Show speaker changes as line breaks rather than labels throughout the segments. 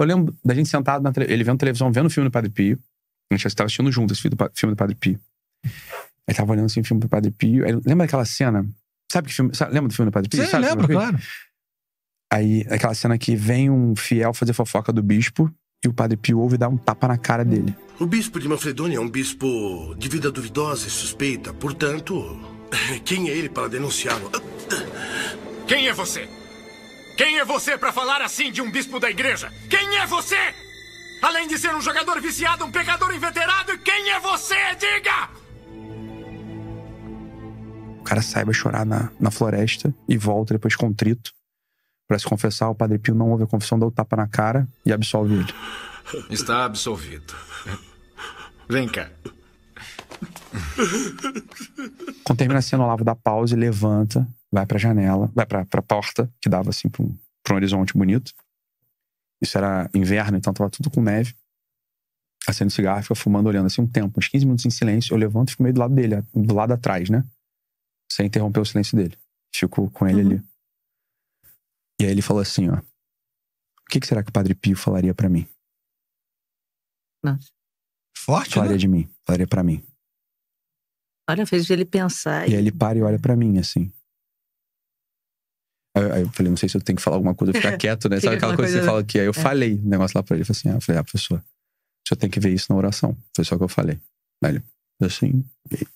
eu lembro da gente sentado na Ele vendo televisão, vendo o filme do Padre Pio. A gente estava assistindo junto esse filme do, filme do Padre Pio. Ele tava olhando assim o filme do Padre Pio. Aí, lembra aquela cena? Sabe que filme? Sabe, lembra do filme do Padre Pio? Sim, lembro, claro. Aí, aquela cena que vem um fiel fazer fofoca do bispo e o Padre Pio ouve dar um tapa na cara dele. O bispo de Manfredonia é um bispo de vida duvidosa e suspeita. Portanto, quem é ele para denunciá-lo? Quem é você? Quem é você para falar assim de um bispo da igreja? Quem é você? Além de ser um jogador viciado, um pecador inveterado, quem é você? Diga! O cara saiba chorar na, na floresta e volta depois contrito para se confessar. O Padre Pio não ouve a confissão, dá o tapa na cara e absolve ele. Está absolvido. Vem cá. Quando termina a cena, o Olavo dá pausa e levanta vai para a janela, vai para a porta, que dava assim para um, pra um horizonte bonito. Isso era inverno, então tava tudo com neve. Acendo cigarro, fica fumando, olhando assim um tempo, uns 15 minutos em silêncio. Eu levanto e fico meio do lado dele, do lado atrás, né? Sem interromper o silêncio dele. Fico com ele uhum. ali. E aí ele falou assim: ó. O que, que será que o Padre Pio falaria para mim? Nossa. Forte, né? Falaria né? de mim, falaria para mim. Olha, fez ele pensar. E aí ele para e olha para mim, assim. Aí eu falei, não sei se eu tenho que falar alguma coisa, ficar quieto, né? Sabe aquela coisa que você fala que aí eu é. falei um negócio lá pra ele. Eu falei assim, ah, eu falei, ah, professor, o senhor tem que ver isso na oração. Foi só o que eu falei. Aí ele, assim, assim,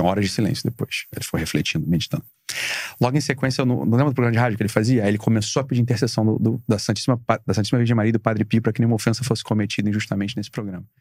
horas de silêncio depois. Ele foi refletindo, meditando. Logo em sequência, eu não, não lembro do programa de rádio que ele fazia? Aí ele começou a pedir intercessão do, do, da, Santíssima, da Santíssima Virgem Maria e do Padre Pio para que nenhuma ofensa fosse cometida injustamente nesse programa.